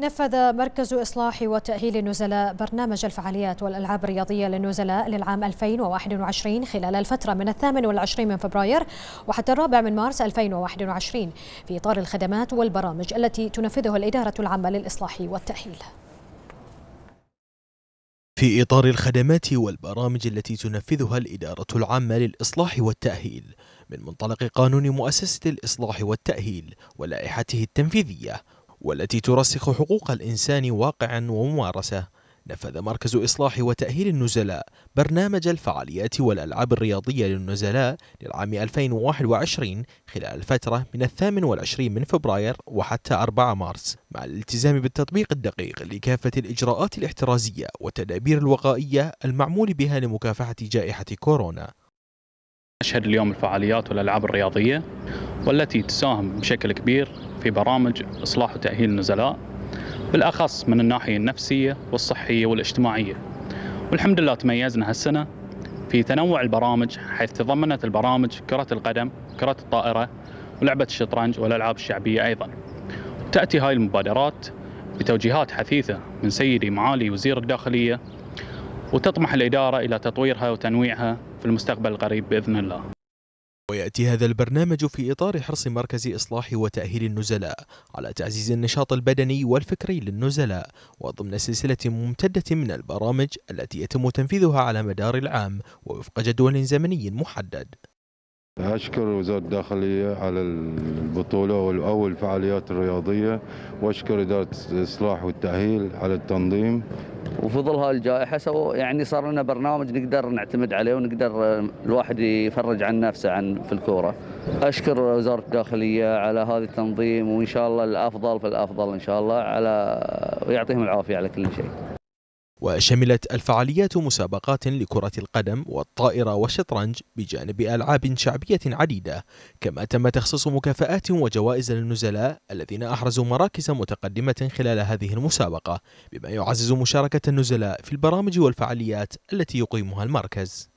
نفذ مركز إصلاح وتأهيل النزلاء برنامج الفعاليات والألعاب الرياضية للنزلاء للعام 2021 خلال الفترة من الثامن والعشرين من فبراير وحتى الرابع من مارس 2021 في إطار الخدمات والبرامج التي تنفذها الإدارة العامة للإصلاح والتأهيل في إطار الخدمات والبرامج التي تنفذها الإدارة العامة للإصلاح والتأهيل من منطلق قانون مؤسسة الإصلاح والتأهيل ولائحته التنفيذية والتي ترسخ حقوق الإنسان واقعا وممارسة نفذ مركز إصلاح وتأهيل النزلاء برنامج الفعاليات والألعاب الرياضية للنزلاء للعام 2021 خلال الفترة من الثامن والعشرين من فبراير وحتى 4 مارس مع الالتزام بالتطبيق الدقيق لكافة الإجراءات الاحترازية والتدابير الوقائية المعمول بها لمكافحة جائحة كورونا نشهد اليوم الفعاليات والألعاب الرياضية والتي تساهم بشكل كبير في برامج إصلاح وتأهيل النزلاء بالأخص من الناحية النفسية والصحية والاجتماعية والحمد لله تميزنا هالسنة في تنوع البرامج حيث تضمنت البرامج كرة القدم كرة الطائرة ولعبة الشطرنج والألعاب الشعبية أيضا تأتي هاي المبادرات بتوجيهات حثيثة من سيدي معالي وزير الداخلية وتطمح الإدارة إلى تطويرها وتنويعها في المستقبل القريب بإذن الله ويأتي هذا البرنامج في إطار حرص مركز إصلاح وتأهيل النزلاء على تعزيز النشاط البدني والفكري للنزلاء وضمن سلسلة ممتدة من البرامج التي يتم تنفيذها على مدار العام ووفق جدول زمني محدد أشكر وزارة الداخلية على البطولة أو الفعاليات الرياضية وأشكر إدارة الإصلاح والتأهيل على التنظيم وفي ظل هالجائحة الجائحة يعني صار لنا برنامج نقدر نعتمد عليه ونقدر الواحد يفرج عن نفسه عن في الكورة أشكر وزارة الداخلية على هذا التنظيم وإن شاء الله الأفضل في الأفضل إن شاء الله على ويعطيهم العافية على كل شيء وشملت الفعاليات مسابقات لكرة القدم والطائرة والشطرنج بجانب ألعاب شعبية عديدة كما تم تخصيص مكافآت وجوائز للنزلاء الذين أحرزوا مراكز متقدمة خلال هذه المسابقة بما يعزز مشاركة النزلاء في البرامج والفعاليات التي يقيمها المركز